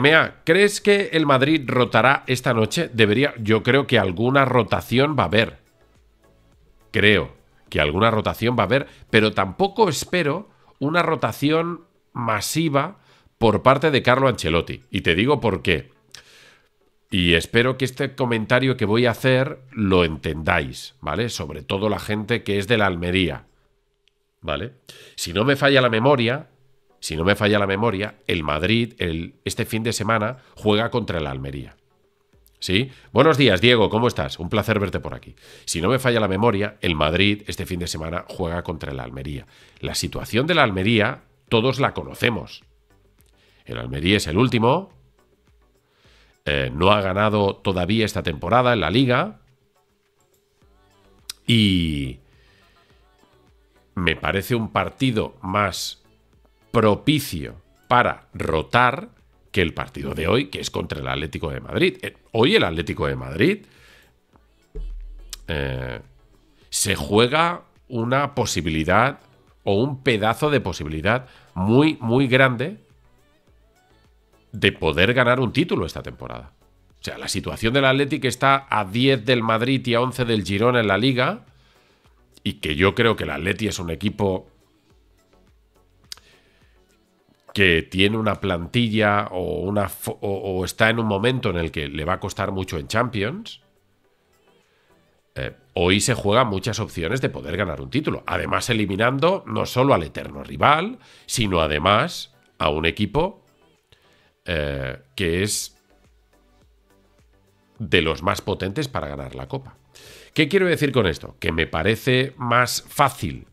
MA, ¿crees que el Madrid rotará esta noche? Debería, yo creo que alguna rotación va a haber. Creo que alguna rotación va a haber, pero tampoco espero una rotación masiva por parte de Carlo Ancelotti. Y te digo por qué. Y espero que este comentario que voy a hacer lo entendáis, ¿vale? Sobre todo la gente que es de la Almería, ¿vale? Si no me falla la memoria, si no me falla la memoria, el Madrid este fin de semana juega contra el Almería. ¿Sí? Buenos días, Diego, ¿cómo estás? Un placer verte por aquí. Si no me falla la memoria, el Madrid este fin de semana juega contra el Almería. La situación del Almería todos la conocemos. El Almería es el último. Eh, no ha ganado todavía esta temporada en la liga. Y me parece un partido más propicio para rotar que el partido de hoy, que es contra el Atlético de Madrid. Eh, hoy el Atlético de Madrid eh, se juega una posibilidad o un pedazo de posibilidad muy, muy grande de poder ganar un título esta temporada. O sea, la situación del Atlético está a 10 del Madrid y a 11 del Girón en la liga. Y que yo creo que el Atlético es un equipo que tiene una plantilla o, está en un momento en el que le va a costar mucho en Champions, eh, hoy se juegan muchas opciones de poder ganar un título. Además, eliminando no solo al eterno rival, sino además a un equipo eh, que es de los más potentes para ganar la copa. ¿Qué quiero decir con esto? Que me parece más fácil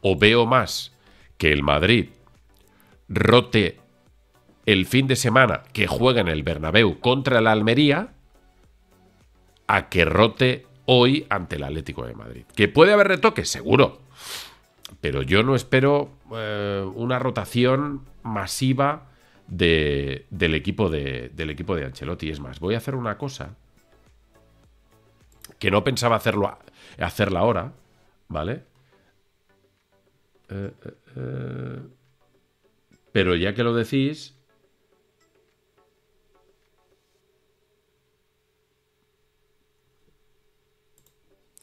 o veo más que el Madrid rote el fin de semana que juega en el Bernabéu contra la Almería a que rote hoy ante el Atlético de Madrid. Que puede haber retoques, seguro. Pero yo no espero eh, una rotación masiva del, equipo de, del equipo de Ancelotti. Es más, voy a hacer una cosa que no pensaba hacerlo, hacerla ahora, ¿vale? eh, eh, eh. Pero ya que lo decís...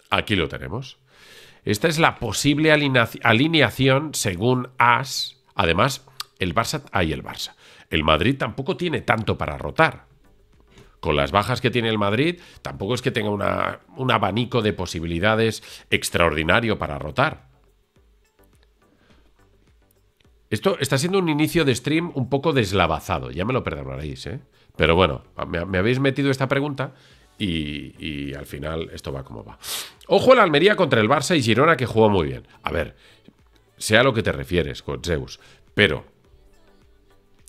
Aquí lo tenemos. Esta es la posible alineación según AS. Además, el Barça... Hay el Barça. El Madrid tampoco tiene tanto para rotar con las bajas que tiene el Madrid, tampoco es que tenga un abanico de posibilidades extraordinario para rotar. Esto está siendo un inicio de stream un poco deslavazado, ya me lo perdonaréis, ¿eh? Pero bueno, me, habéis metido esta pregunta y, al final esto va como va. Ojo la Almería contra el Barça y Girona que jugó muy bien. A ver, sea lo que te refieres Zeus, pero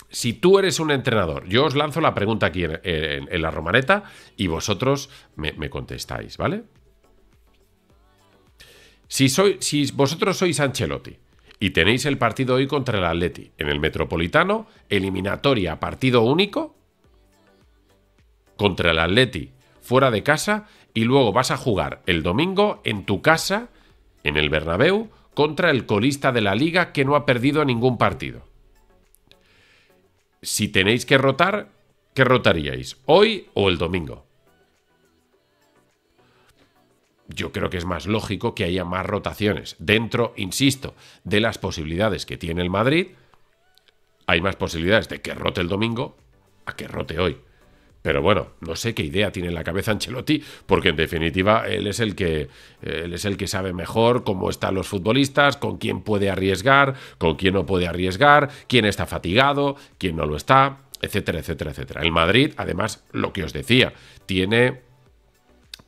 si tú eres un entrenador, yo os lanzo la pregunta aquí en, la romaneta y vosotros me, contestáis, ¿vale? Si, soy, si vosotros sois Ancelotti y tenéis el partido hoy contra el Atleti. En el Metropolitano, eliminatoria, partido único contra el Atleti, fuera de casa, y luego vas a jugar el domingo en tu casa, en el Bernabéu, contra el colista de la liga que no ha perdido ningún partido. Si tenéis que rotar, ¿qué rotaríais? ¿Hoy o el domingo? yo creo que es más lógico que haya más rotaciones. Dentro, insisto, de las posibilidades que tiene el Madrid, hay más posibilidades de que rote el domingo a que rote hoy. Pero bueno, no sé qué idea tiene en la cabeza Ancelotti, porque en definitiva él es el que eh, es el que sabe mejor cómo están los futbolistas, con quién puede arriesgar, con quién no puede arriesgar, quién está fatigado, quién no lo está, etcétera, etcétera, etcétera. El Madrid, además, lo que os decía, tiene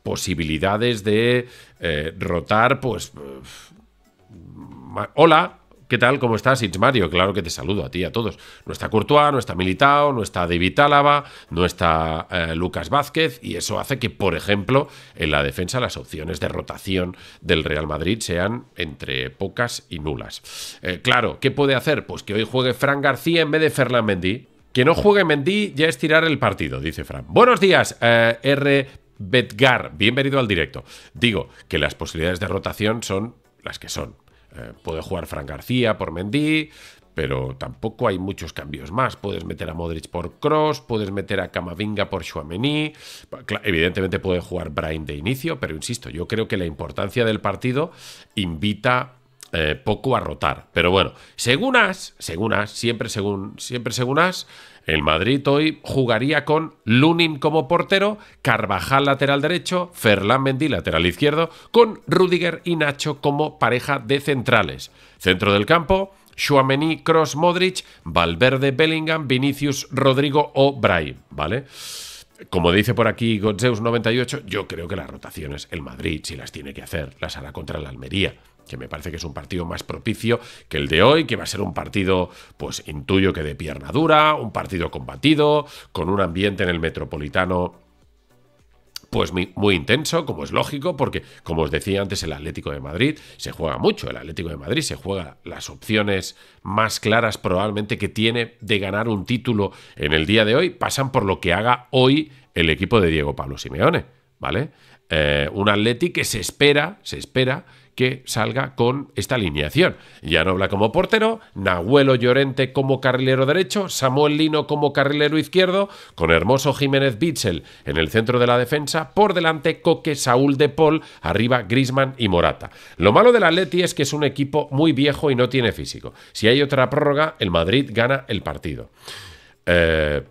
posibilidades de eh, rotar, pues... Mm, hola, ¿Qué tal? ¿Cómo estás, It's Mario? Claro que te saludo a ti y a todos. No está Courtois, no está Militao, no está David Álava, no está eh, Lucas Vázquez, y eso hace que, por ejemplo, en la defensa las opciones de rotación del Real Madrid sean entre pocas y nulas. Eh, claro, ¿qué puede hacer? Pues que hoy juegue Fran García en vez de Fernán Mendy. Que no juegue Mendy ya es tirar el partido, dice Fran. Buenos días, eh, R. Betgar, bienvenido al directo. Digo que las posibilidades de rotación son las que son. Eh, puede jugar Fran García por Mendy, pero tampoco hay muchos cambios más. Puedes meter a Modric por Cross, puedes meter a Camavinga por Chouameni. Evidentemente puede jugar Brian de inicio, pero insisto, yo creo que la importancia del partido invita eh, poco a rotar. Pero bueno, según As, según As, siempre según, siempre según As, el Madrid hoy jugaría con Lunin como portero, Carvajal lateral derecho, Ferland Mendy lateral izquierdo, con Rudiger y Nacho como pareja de centrales. Centro del campo, Chouameni, Cross, Modric, Valverde, Bellingham, Vinicius, Rodrigo o Brahim, ¿vale? Como dice por aquí Godzeus98, yo creo que las rotaciones el Madrid, si las tiene que hacer, las hará contra la Almería que me parece que es un partido más propicio que el de hoy, que va a ser un partido, pues intuyo que de pierna dura, un partido combatido, con un ambiente en el metropolitano pues muy, intenso, como es lógico, porque como os decía antes, el Atlético de Madrid se juega mucho, el Atlético de Madrid se juega las opciones más claras probablemente que tiene de ganar un título en el día de hoy, pasan por lo que haga hoy el equipo de Diego Pablo Simeone, ¿vale? Eh, un Atlético que se espera, se espera que salga con esta alineación. Yanobla como portero, Nahuelo Llorente como carrilero derecho, Samuel Lino como carrilero izquierdo, con Hermoso Jiménez Bitzel en el centro de la defensa, por delante Coque, Saúl de Paul, arriba Grisman y Morata. Lo malo del Atleti es que es un equipo muy viejo y no tiene físico. Si hay otra prórroga, el Madrid gana el partido. Eh,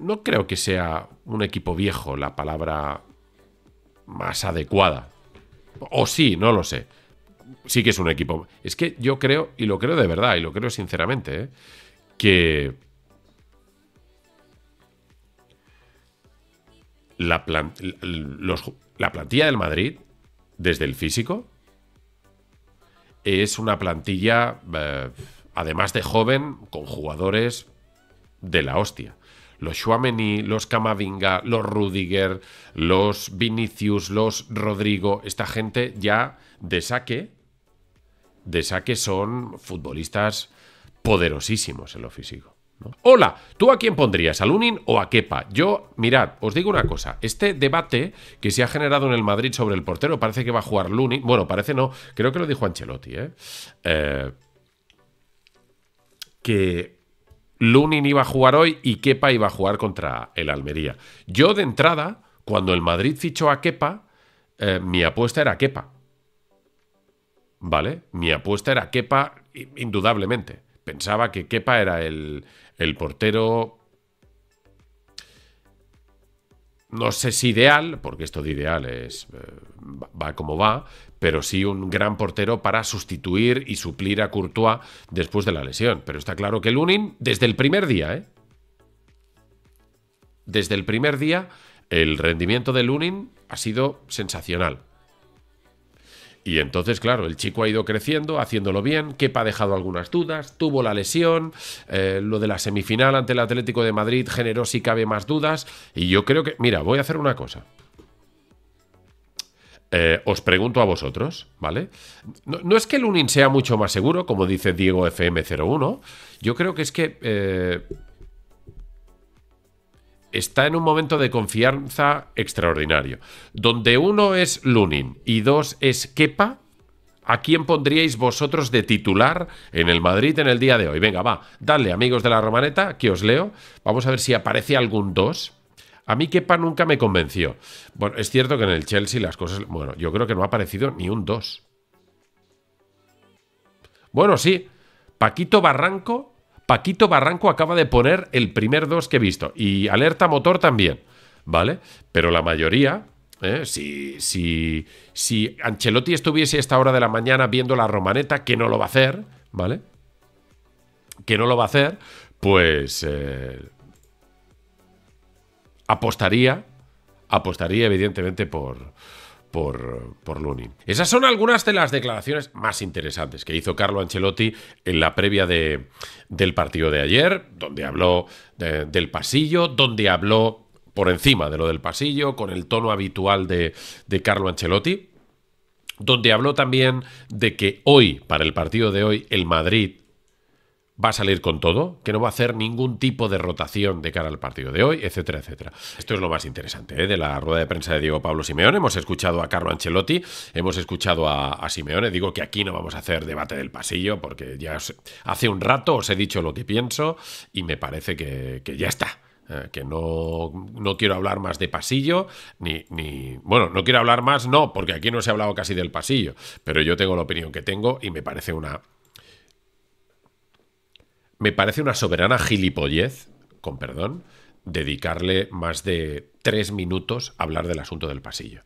no creo que sea un equipo viejo la palabra más adecuada o sí, no lo sé. Sí que es un equipo. Es que yo creo, y lo creo de verdad, y lo creo sinceramente, ¿eh? que la, plantilla del Madrid, desde el físico, es una plantilla, eh, además de joven, con jugadores de la hostia los Schwameni, los Camavinga, los Rudiger, los Vinicius, los Rodrigo, esta gente ya de saque, de saque son futbolistas poderosísimos en lo físico. Hola, ¿tú a quién pondrías? ¿A Lunin o a Kepa? Yo, mirad, os digo una cosa. Este debate que se ha generado en el Madrid sobre el portero, parece que va a jugar Lunin. Bueno, parece no, creo que lo dijo Ancelotti, eh, eh que Lunin iba a jugar hoy y Kepa iba a jugar contra el Almería. Yo de entrada, cuando el Madrid fichó a Kepa, eh, mi apuesta era Kepa. ¿Vale? Mi apuesta era Kepa, indudablemente. Pensaba que Kepa era el, el portero no sé si ideal, porque esto de ideal es eh, va como va, pero sí un gran portero para sustituir y suplir a Courtois después de la lesión. Pero está claro que Lunin, desde el primer día, ¿eh? desde el primer día, el rendimiento de Lunin ha sido sensacional. Y entonces, claro, el chico ha ido creciendo, haciéndolo bien. Kepa ha dejado algunas dudas, tuvo la lesión, eh, lo de la semifinal ante el Atlético de Madrid generó si cabe más dudas. Y yo creo que, mira, voy a hacer una cosa. Eh, os pregunto a vosotros, ¿vale? No, es que el sea mucho más seguro, como dice Diego FM01. Yo creo que es que eh, está en un momento de confianza extraordinario. Donde uno es Lunin y dos es Kepa, ¿a quién pondríais vosotros de titular en el Madrid en el día de hoy? Venga, va, dale, amigos de la Romaneta, que os leo. Vamos a ver si aparece algún dos. A mí Kepa nunca me convenció. Bueno, es cierto que en el Chelsea las cosas... Bueno, yo creo que no ha aparecido ni un dos. Bueno, sí. Paquito Barranco Paquito Barranco acaba de poner el primer dos que he visto. Y Alerta Motor también, ¿vale? Pero la mayoría, ¿eh? Si, si, Ancelotti estuviese a esta hora de la mañana viendo la romaneta, que no lo va a hacer, ¿vale? Que no lo va a hacer, pues eh, apostaría, apostaría evidentemente por, por, por Lunin. Esas son algunas de las declaraciones más interesantes que hizo Carlo Ancelotti en la previa del partido de ayer, donde habló eh, del pasillo, donde habló por encima de lo del pasillo, con el tono habitual de, de Carlo Ancelotti, donde habló también de que hoy, para el partido de hoy, el Madrid va a salir con todo, que no va a hacer ningún tipo de rotación de cara al partido de hoy, etcétera, etcétera. Esto es lo más interesante ¿eh? de la rueda de prensa de Diego Pablo Simeone. Hemos escuchado a Carlo Ancelotti, hemos escuchado a, Simeone. Digo que aquí no vamos a hacer debate del pasillo porque ya hace un rato os he dicho lo que pienso y me parece que, ya está eh, que no, no, quiero hablar más de pasillo, ni, ni, Bueno, no quiero hablar más, no, porque aquí no se ha hablado casi del pasillo, pero yo tengo la opinión que tengo y me parece una me parece una soberana gilipollez, con perdón, dedicarle más de tres minutos a hablar del asunto del pasillo.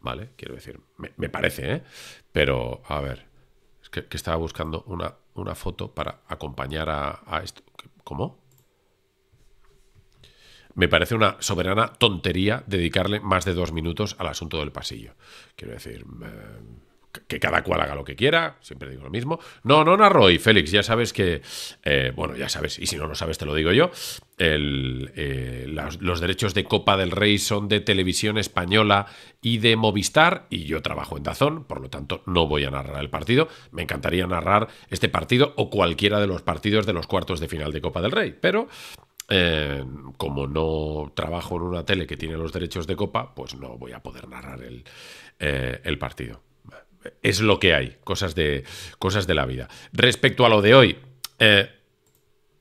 ¿Vale? Quiero decir, me, parece, ¿eh? Pero, a ver, es que, estaba buscando una, foto para acompañar a, esto. ¿Cómo? me parece una soberana tontería dedicarle más de dos minutos al asunto del pasillo. Quiero decir, que cada cual haga lo que quiera, siempre digo lo mismo. No, no narro hoy Félix, ya sabes que, eh, bueno, ya sabes, y si no lo sabes te lo digo yo, eh, los derechos de Copa del Rey son de televisión española y de Movistar, y yo trabajo en Dazón, por lo tanto no voy a narrar el partido, me encantaría narrar este partido o cualquiera de los partidos de los cuartos de final de Copa del Rey, pero eh, como no trabajo en una tele que tiene los derechos de copa, pues no voy a poder narrar el partido es lo que hay, cosas de, cosas de la vida. Respecto a lo de hoy, eh,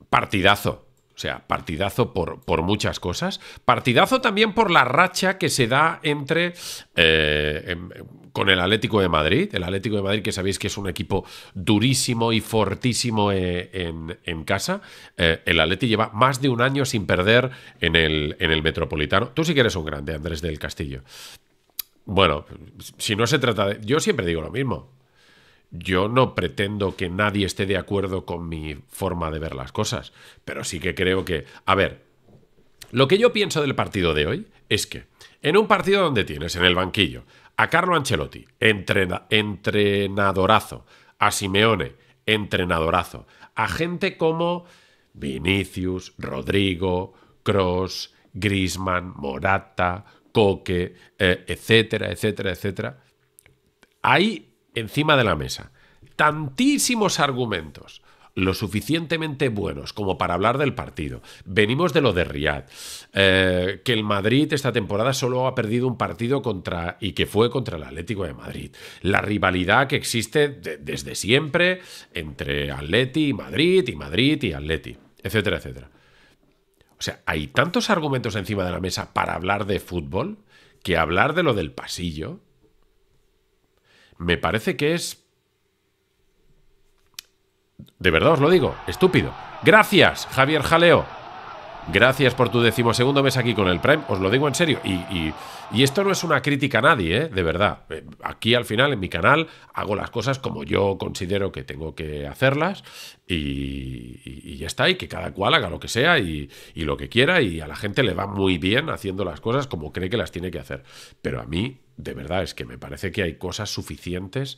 partidazo. O sea, partidazo por, por, muchas cosas. Partidazo también por la racha que se da entre. Eh, em, con el Atlético de Madrid. El Atlético de Madrid, que sabéis que es un equipo durísimo y fortísimo eh, en, casa. el Atleti lleva más de un año sin perder el, en el Metropolitano. Tú sí que eres un grande, Andrés del Castillo. Bueno, si no se trata de... Yo siempre digo lo mismo. Yo no pretendo que nadie esté de acuerdo con mi forma de ver las cosas, pero sí que creo que... A ver, lo que yo pienso del partido de hoy es que en un partido donde tienes en el banquillo a Carlo Ancelotti, entrenadorazo, a Simeone, entrenadorazo, a gente como Vinicius, Rodrigo, Cross, Grisman, Morata, coque, eh, etcétera, etcétera, etcétera. Hay encima de la mesa tantísimos argumentos lo suficientemente buenos como para hablar del partido. Venimos de lo de Riyadh, eh, que el Madrid esta temporada solo ha perdido un partido contra y que fue contra el Atlético de Madrid. La rivalidad que existe desde siempre entre Atleti y Madrid y Madrid y Atleti, etcétera, etcétera. O sea, hay tantos argumentos encima de la mesa para hablar de fútbol que hablar de lo del pasillo me parece que es... De verdad os lo digo, estúpido. Gracias, Javier Jaleo. Gracias por tu decimosegundo mes aquí con el Prime, os lo digo en serio. Y, esto no es una crítica a nadie, ¿eh? de verdad. Eh, aquí al final, en mi canal, hago las cosas como yo considero que tengo que hacerlas y, y ya está, y que cada cual haga lo que sea y, lo que quiera y a la gente le va muy bien haciendo las cosas como cree que las tiene que hacer. Pero a mí, de verdad, es que me parece que hay cosas suficientes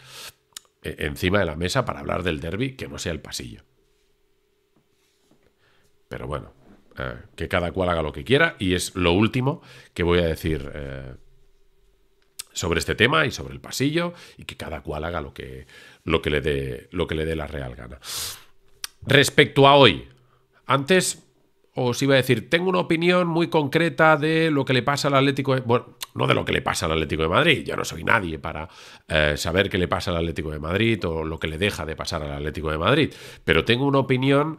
eh, encima de la mesa para hablar del derby que no sea el pasillo. Pero bueno. Eh, que cada cual haga lo que quiera y es lo último que voy a decir eh, sobre este tema y sobre el pasillo y que cada cual haga lo que, lo que, le, dé, lo que le dé la real gana. Respecto a hoy, antes os iba a decir, tengo una opinión muy concreta de lo que le pasa al Atlético de... Bueno, no de lo que le pasa al Atlético de Madrid, yo no soy nadie para eh, saber qué le pasa al Atlético de Madrid o lo que le deja de pasar al Atlético de Madrid, pero tengo una opinión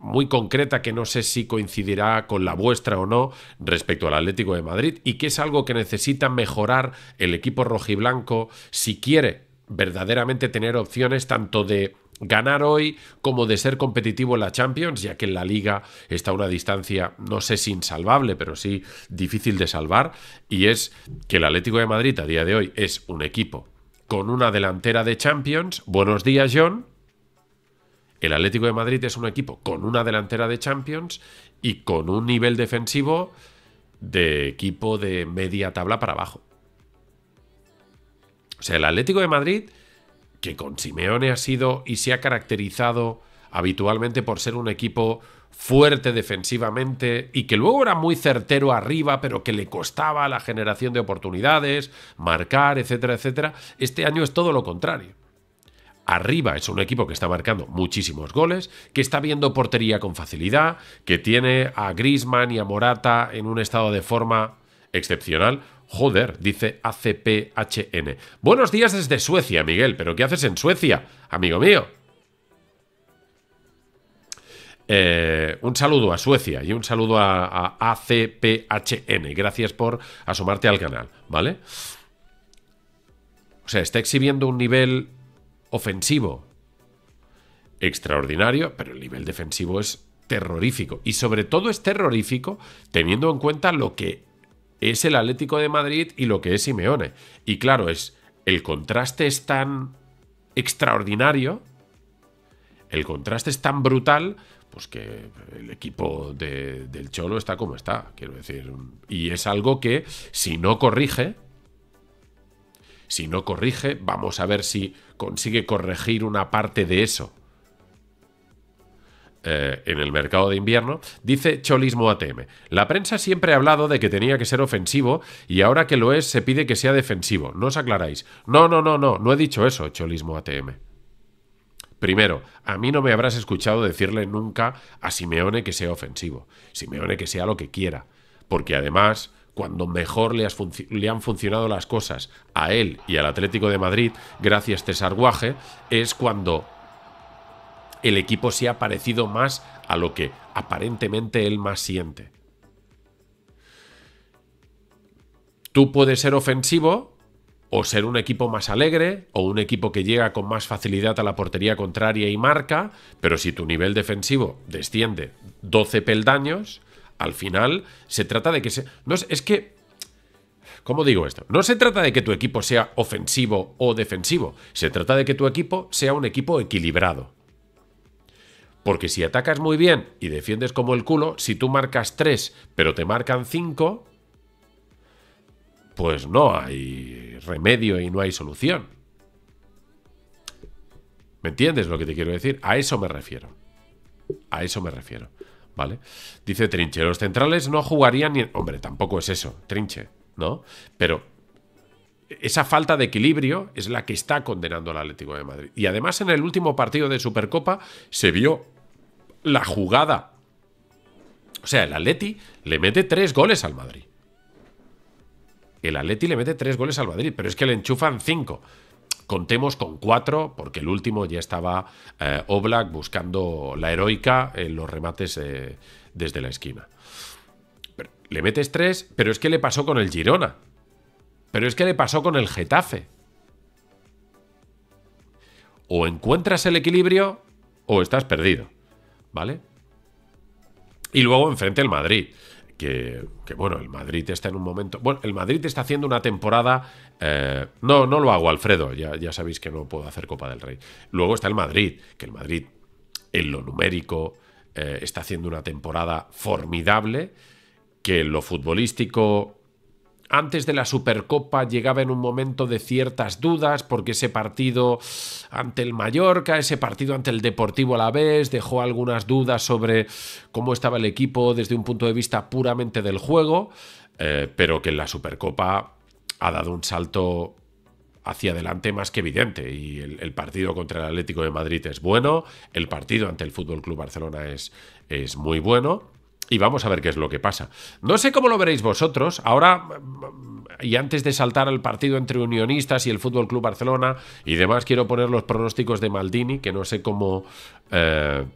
muy concreta que no sé si coincidirá con la vuestra o no respecto al Atlético de Madrid y que es algo que necesita mejorar el equipo rojiblanco si quiere verdaderamente tener opciones tanto de ganar hoy como de ser competitivo en la Champions, ya que en la liga está una distancia, no sé si insalvable, pero sí difícil de salvar, y es que el Atlético de Madrid a día de hoy es un equipo con una delantera de Champions, buenos días John, el Atlético de Madrid es un equipo con una delantera de Champions y con un nivel defensivo de equipo de media tabla para abajo. O sea, el Atlético de Madrid, que con Simeone ha sido y se ha caracterizado habitualmente por ser un equipo fuerte defensivamente y que luego era muy certero arriba, pero que le costaba la generación de oportunidades, marcar, etcétera, etcétera, este año es todo lo contrario. Arriba es un equipo que está marcando muchísimos goles, que está viendo portería con facilidad, que tiene a Grisman y a Morata en un estado de forma excepcional. Joder, dice ACPHN. Buenos días desde Suecia, Miguel, pero ¿qué haces en Suecia, amigo mío? Eh, un saludo a Suecia y un saludo a, a, ACPHN. Gracias por asomarte al canal, ¿vale? O sea, está exhibiendo un nivel ofensivo extraordinario, pero el nivel defensivo es terrorífico. Y sobre todo es terrorífico teniendo en cuenta lo que es el Atlético de Madrid y lo que es Simeone. Y claro, es el contraste es tan extraordinario, el contraste es tan brutal, pues que el equipo del Cholo está como está, quiero decir. Y es algo que si no corrige, si no corrige, vamos a ver si consigue corregir una parte de eso. Eh, en el mercado de invierno, dice Cholismo ATM. La prensa siempre ha hablado de que tenía que ser ofensivo y ahora que lo es se pide que sea defensivo. No os aclaráis. No, no, no, no, no he dicho eso, Cholismo ATM. Primero, a mí no me habrás escuchado decirle nunca a Simeone que sea ofensivo. Simeone que sea lo que quiera. Porque además, cuando mejor le, han funcionado las cosas a él y al Atlético de Madrid, gracias este sarguaje, es cuando el equipo se ha parecido más a lo que aparentemente él más siente. Tú puedes ser ofensivo o ser un equipo más alegre o un equipo que llega con más facilidad a la portería contraria y marca, pero si tu nivel defensivo desciende 12 peldaños, al final se trata de que se... No, es que... ¿Cómo digo esto? No se trata de que tu equipo sea ofensivo o defensivo, se trata de que tu equipo sea un equipo equilibrado. Porque si atacas muy bien y defiendes como el culo, si tú marcas 3 pero te marcan 5, pues no hay remedio y no hay solución. ¿Me entiendes lo que te quiero decir? A eso me refiero. A eso me refiero. ¿vale? Dice Trinche, los centrales no jugarían ni... Hombre, tampoco es eso, Trinche, ¿no? Pero esa falta de equilibrio es la que está condenando al Atlético de Madrid. Y además en el último partido de Supercopa se vio la jugada. O sea, el Atleti le mete tres goles al Madrid. El Atleti le mete tres goles al Madrid, pero es que le enchufan cinco. Contemos con cuatro, porque el último ya estaba eh, Oblak buscando la heroica en los remates eh, desde la esquina. le metes tres, pero es que le pasó con el Girona. Pero es que le pasó con el Getafe. O encuentras el equilibrio o estás perdido. ¿Vale? Y luego enfrente el Madrid que, bueno, el Madrid está en un momento. Bueno, el Madrid está haciendo una temporada. Eh, no, no lo hago, Alfredo. Ya, ya sabéis que no puedo hacer Copa del Rey. Luego está el Madrid, que el Madrid, en lo numérico, eh, está haciendo una temporada formidable. Que en lo futbolístico antes de la Supercopa llegaba en un momento de ciertas dudas porque ese partido ante el Mallorca, ese partido ante el Deportivo a la vez, dejó algunas dudas sobre cómo estaba el equipo desde un punto de vista puramente del juego, eh, pero que en la Supercopa ha dado un salto hacia adelante más que evidente. Y el, partido contra el Atlético de Madrid es bueno, el partido ante el Fútbol Club Barcelona es, es muy bueno. Y vamos a ver qué es lo que pasa. No sé cómo lo veréis vosotros. Ahora, y antes de saltar al partido entre Unionistas y el Fútbol Club Barcelona y demás, quiero poner los pronósticos de Maldini, que no sé cómo. Eh,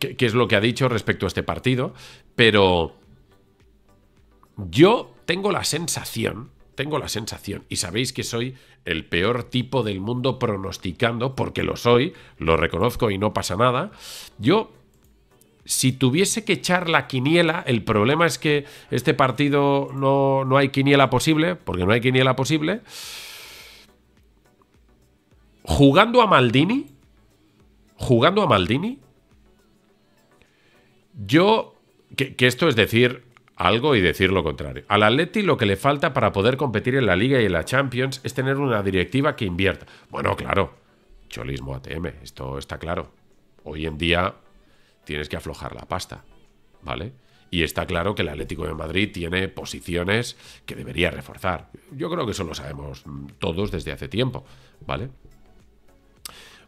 qué, qué es lo que ha dicho respecto a este partido. Pero. Yo tengo la sensación, tengo la sensación, y sabéis que soy el peor tipo del mundo pronosticando, porque lo soy, lo reconozco y no pasa nada. Yo si tuviese que echar la quiniela, el problema es que este partido no, hay quiniela posible, porque no hay quiniela posible. Jugando a Maldini, jugando a Maldini, yo, que, que esto es decir algo y decir lo contrario. Al Atleti lo que le falta para poder competir en la Liga y en la Champions es tener una directiva que invierta. Bueno, claro, cholismo ATM, esto está claro. Hoy en día tienes que aflojar la pasta, ¿vale? Y está claro que el Atlético de Madrid tiene posiciones que debería reforzar. Yo creo que eso lo sabemos mm, todos desde hace tiempo, ¿vale?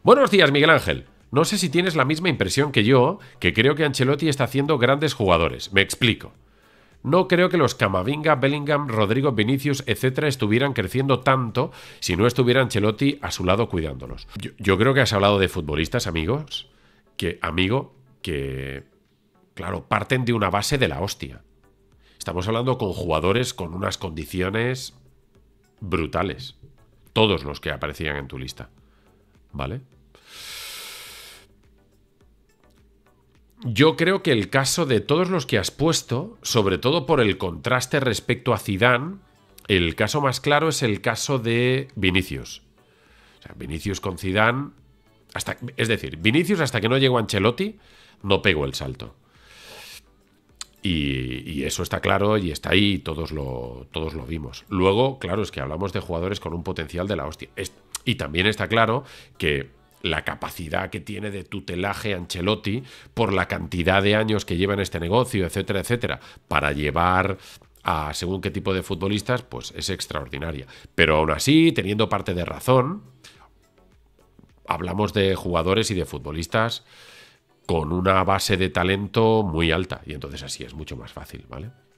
Buenos días, Miguel Ángel. No sé si tienes la misma impresión que yo, que creo que Ancelotti está haciendo grandes jugadores. Me explico. No creo que los Camavinga, Bellingham, Rodrigo, Vinicius, etcétera, estuvieran creciendo tanto si no estuviera Ancelotti a su lado cuidándolos. Yo, creo que has hablado de futbolistas, amigos, que, amigo, que, claro, parten de una base de la hostia. Estamos hablando con jugadores con unas condiciones brutales. Todos los que aparecían en tu lista. ¿Vale? Yo creo que el caso de todos los que has puesto, sobre todo por el contraste respecto a Zidane, el caso más claro es el caso de Vinicius. O sea, Vinicius con Zidane es decir, Vinicius hasta que no llegó Ancelotti no pegó el salto. Y, eso está claro y está ahí todos lo, todos lo vimos. Luego, claro, es que hablamos de jugadores con un potencial de la hostia. y también está claro que la capacidad que tiene de tutelaje Ancelotti por la cantidad de años que lleva en este negocio, etcétera, etcétera, para llevar a según qué tipo de futbolistas, pues es extraordinaria. Pero aún así, teniendo parte de razón, hablamos de jugadores y de futbolistas con una base de talento muy alta y entonces así es mucho más fácil, ¿vale?